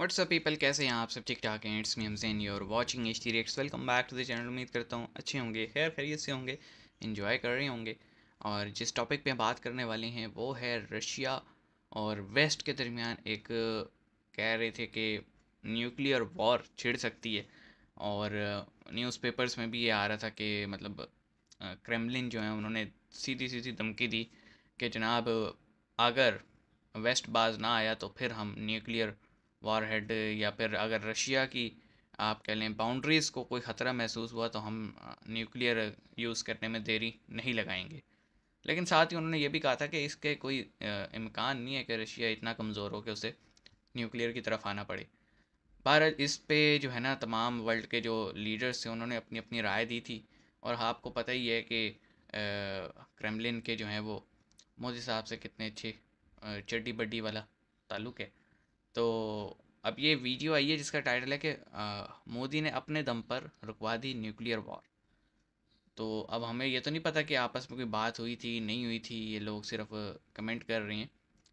up people कैसे हैं आप सब ठीक ठाक हैं it's me Hamsen your watching H T rates welcome back to the channel उम्मीद करता हूँ अच्छे होंगे खैर खैरियत से होंगे इन्जॉय कर रहे होंगे और जिस टॉपिक पे बात करने वाले हैं वो है रशिया और वेस्ट के दरमियान एक कह रहे थे कि न्यूक्लियर वॉर छिड़ सकती है और न्यूज़पेपर्स uh, में भी ये आ रहा था कि मतलब क्रेमलिन जो है उन्होंने सीधी सीधी धमकी दी कि जनाब अगर वेस्ट बाज ना आया तो फिर हम न्यूक्लियर वार हेड या फिर अगर रशिया की आप कह लें बाउंड्रीज़ को कोई ख़तरा महसूस हुआ तो हम न्यूक्लियर यूज़ करने में देरी नहीं लगाएंगे लेकिन साथ ही उन्होंने ये भी कहा था कि इसके कोई इम्कान नहीं है कि रशिया इतना कमज़ोर हो कि उसे न्यूक्लियर की तरफ आना पड़े भारत इस पे जो है ना तमाम वर्ल्ड के जो लीडर्स थे उन्होंने अपनी अपनी राय दी थी और आपको पता ही है कि क्रेमलिन के जो हैं वो मोदी साहब से कितने अच्छे चड्डी बड्डी वाला ताल्लुक़ है तो अब ये वीडियो आई है जिसका टाइटल है कि मोदी ने अपने दम पर रुकवा दी न्यूक्लियर वॉर तो अब हमें ये तो नहीं पता कि आपस में कोई बात हुई थी नहीं हुई थी ये लोग सिर्फ कमेंट कर रहे हैं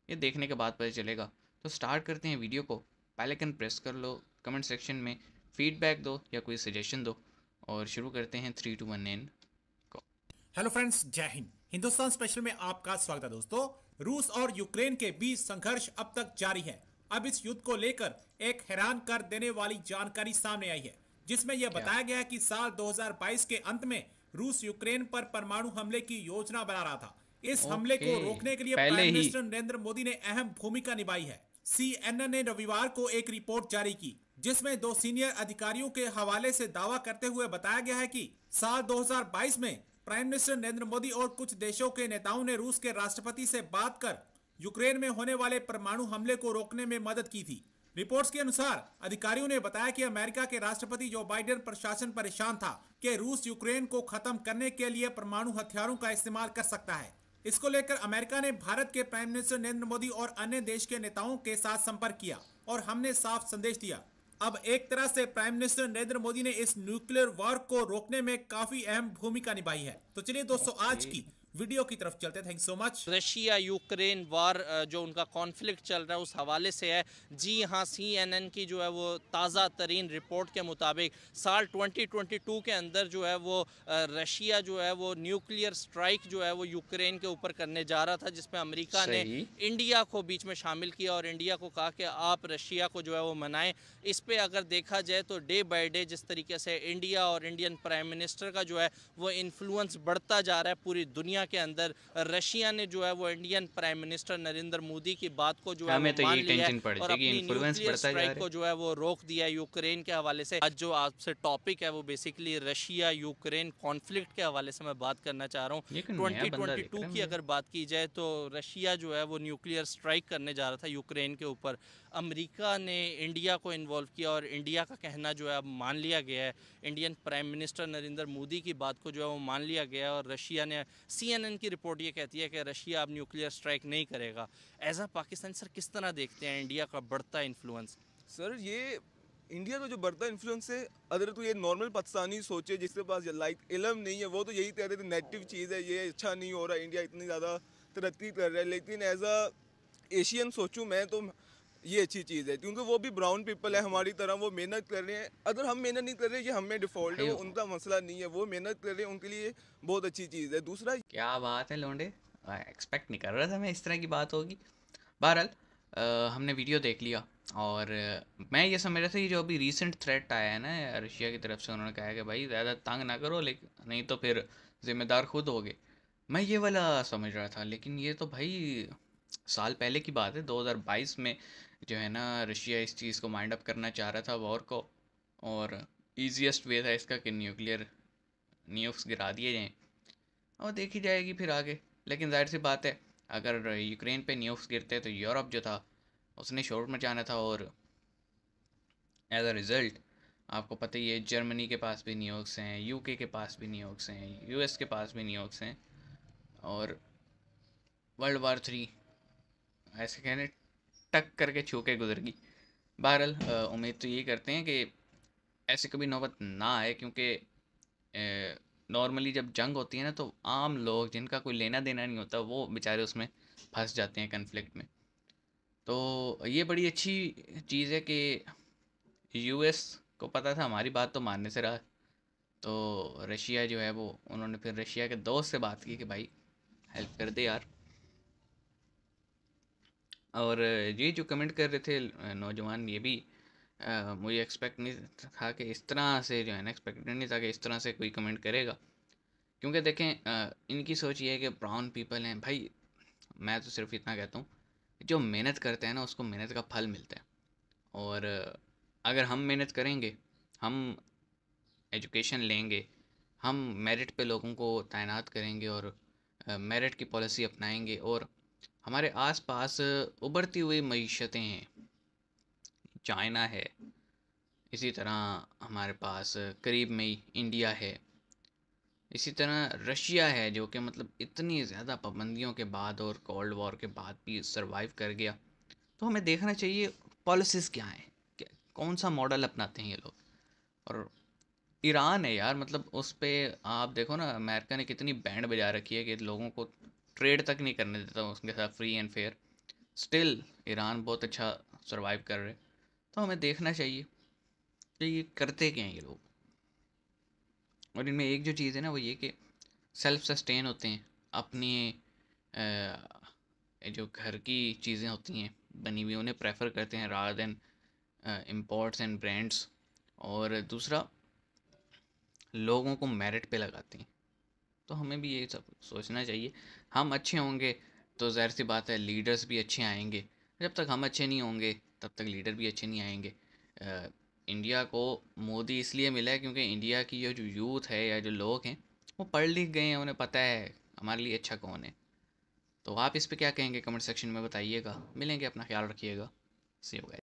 ये देखने के बाद पता चलेगा तो स्टार्ट करते हैं वीडियो को पहले कन प्रेस कर लो कमेंट सेक्शन में फीडबैक दो या कोई सजेशन दो और शुरू करते हैं थ्री टू वन नाइन को हेलो फ्रेंड्स जय हिंद हिंदुस्तान स्पेशल में आपका स्वागत है दोस्तों रूस और यूक्रेन के बीच संघर्ष अब तक जारी है अब इस युद्ध को लेकर एक हैरान कर देने वाली जानकारी सामने आई है जिसमें यह बताया गया है कि साल 2022 के अंत में रूस यूक्रेन पर परमाणु हमले की योजना बना रहा था इस हमले को रोकने के लिए प्राइम मिनिस्टर नरेंद्र मोदी ने अहम भूमिका निभाई है सी ने रविवार को एक रिपोर्ट जारी की जिसमें दो सीनियर अधिकारियों के हवाले से दावा करते हुए बताया गया है कि साल 2022 में प्राइम मिनिस्टर नरेंद्र मोदी और कुछ देशों के नेताओं ने रूस के राष्ट्रपति से बात कर यूक्रेन में होने वाले परमाणु हमले को रोकने में मदद की थी रिपोर्ट्स के अनुसार अधिकारियों ने बताया कि अमेरिका के राष्ट्रपति जो बाइडेन प्रशासन परेशान था कि रूस यूक्रेन को खत्म करने के लिए परमाणु हथियारों का इस्तेमाल कर सकता है इसको लेकर अमेरिका ने भारत के प्राइम मिनिस्टर नरेंद्र मोदी और अन्य देश के नेताओं के साथ संपर्क किया और हमने साफ संदेश दिया अब एक तरह से प्राइम मिनिस्टर नरेंद्र मोदी ने इस न्यूक्लियर वॉर को रोकने में काफी अहम भूमिका निभाई है तो चलिए दोस्तों आज की वीडियो की तरफ चलते thank so much Russia Ukraine war जो उनका कॉन्फ्लिक्ट चल रहा है उस हवाले से है जी हाँ सी एन एन की जो है वो ताज़ा तरीन रिपोर्ट के मुताबिक साल 2022 के अंदर जो है वो रशिया जो है वो न्यूक्लियर स्ट्राइक जो है वो यूक्रेन के ऊपर करने जा रहा था जिसमें अमरीका ने इंडिया को बीच में शामिल किया और इंडिया को कहा कि आप रशिया को जो है वो मनाएं इस पर अगर देखा जाए तो डे बाई डे जिस तरीके से इंडिया और इंडियन प्राइम मिनिस्टर का जो है वो इन्फ्लुएंस बढ़ता जा रहा है पूरी दुनिया दुनिया के अंदर रशिया ने जो है वो Indian prime minister Narendra Modi की बात को जो है हमें तो ये टेंशन पड़ और अपनी न्यूक्लियर स्ट्राइक को जो है वो रोक दिया यूक्रेन के हवाले से आज जो आपसे टॉपिक है वो बेसिकली रशिया यूक्रेन कॉन्फ्लिक्ट के हवाले से मैं बात करना चाह रहा हूँ ट्वेंटी ट्वेंटी टू की अगर बात की जाए तो रशिया जो है वो न्यूक्लियर स्ट्राइक करने जा रहा था यूक्रेन के ऊपर अमरीका ने इंडिया को इन्वॉल्व किया और इंडिया का कहना जो है अब मान लिया गया है Indian prime minister Narendra Modi की बात को जो है वो मान लिया गया और रशिया ने सी सीएनएन की रिपोर्ट ये कहती है कि रशिया अब न्यूक्लियर स्ट्राइक नहीं करेगा एज अ पाकिस्तान सर किस तरह देखते हैं इंडिया का बढ़ता इन्फ्लुएंस सर ये इंडिया का जो बढ़ता इन्फ्लुएंस है अगर तो ये नॉर्मल पाकिस्तानी सोचे जिसके पास लाइक इलम नहीं है वो तो यही कह रहे थे नेगेटिव चीज़ है ये अच्छा नहीं हो रहा इंडिया इतनी ज़्यादा तरक्की कर रहा है लेकिन एज अ एशियन सोचूँ मैं तो ये अच्छी चीज़ है क्योंकि वो भी ब्राउन पीपल है हमारी तरह वो मेहनत कर रहे हैं अगर हम मेहनत नहीं कर रहे ये हमें डिफॉल्ट है उनका मसला नहीं है वो मेहनत कर रहे हैं उनके लिए बहुत अच्छी चीज़ है दूसरा क्या बात है लोंडे एक्सपेक्ट नहीं कर रहा था मैं इस तरह की बात होगी बहरहाल हमने वीडियो देख लिया और मैं ये समझ रहा था कि जो अभी रिसेंट थ्रेट आया है ना रशिया की तरफ से उन्होंने कहा है कि भाई ज़्यादा तंग ना करो लेकिन नहीं तो फिर ज़िम्मेदार खुद होगे मैं ये वाला समझ रहा था लेकिन ये तो भाई साल पहले की बात है 2022 में जो है ना रशिया इस चीज़ को माइंड अप करना चाह रहा था वॉर को और ईजिएस्ट वे था इसका कि न्यूक्लियर न्यूक्स गिरा दिए जाएँ और देखी जाएगी फिर आगे लेकिन जाहिर सी बात है अगर यूक्रेन पे न्यूक्स गिरते तो यूरोप जो था उसने शोर मचाना था और एज अ रिज़ल्ट आपको पता ही है जर्मनी के पास भी न्यूक्स हैं यूके के पास भी न्यूक्स हैं यूएस के पास भी न्यूक्स हैं और वर्ल्ड वार थ्री ऐसे कहने टक करके छू के गुजर गई बहरहाल उम्मीद तो ये करते हैं कि ऐसे कभी नौबत ना आए क्योंकि नॉर्मली जब जंग होती है ना तो आम लोग जिनका कोई लेना देना नहीं होता वो बेचारे उसमें फंस जाते हैं कन्फ्लिक्ट में तो ये बड़ी अच्छी चीज़ है कि यूएस को पता था हमारी बात तो मानने से रहा तो रशिया जो है वो उन्होंने फिर रशिया के दोस्त से बात की कि भाई हेल्प कर दे यार और ये जो कमेंट कर रहे थे नौजवान ये भी आ, मुझे एक्सपेक्ट नहीं था कि इस तरह से जो है ना एक्सपेक्टेड नहीं था कि इस तरह से कोई कमेंट करेगा क्योंकि देखें आ, इनकी सोच ये है कि ब्राउन पीपल हैं भाई मैं तो सिर्फ इतना कहता हूँ जो मेहनत करते हैं ना उसको मेहनत का फल मिलता है और अगर हम मेहनत करेंगे हम एजुकेशन लेंगे हम मेरिट पे लोगों को तैनात करेंगे और मेरिट की पॉलिसी अपनाएंगे और हमारे आसपास उभरती हुई मीशतें हैं चाइना है इसी तरह हमारे पास करीब में ही इंडिया है इसी तरह रशिया है जो कि मतलब इतनी ज़्यादा पाबंदियों के बाद और कोल्ड वॉर के बाद भी सरवाइव कर गया तो हमें देखना चाहिए पॉलिसीज़ क्या हैं कौन सा मॉडल अपनाते हैं ये लोग और ईरान है यार मतलब उस पर आप देखो ना अमेरिका ने कितनी बैंड बजा रखी है कि लोगों को ट्रेड तक नहीं करने देता हूँ उसके साथ free and fair still Iran बहुत अच्छा सर्वाइव कर रहे तो हमें देखना चाहिए कि ये करते क्या हैं ये लोग और इनमें एक जो चीज़ है ना वो ये कि सेल्फ सस्टेन होते हैं अपनी आ, जो घर की चीज़ें होती हैं बनी हुई उन्हें प्रेफर करते हैं rather than imports and brands और दूसरा लोगों को मेरिट पे लगाते हैं तो हमें भी ये सब सोचना चाहिए हम अच्छे होंगे तो जहर सी बात है लीडर्स भी अच्छे आएंगे जब तक हम अच्छे नहीं होंगे तब तक लीडर भी अच्छे नहीं आएंगे आ, इंडिया को मोदी इसलिए मिला है क्योंकि इंडिया की जो यूथ है या जो लोग हैं वो पढ़ लिख गए हैं उन्हें पता है हमारे लिए अच्छा कौन है तो आप इस पर क्या कहेंगे कमेंट सेक्शन में बताइएगा मिलेंगे अपना ख्याल रखिएगा सी हो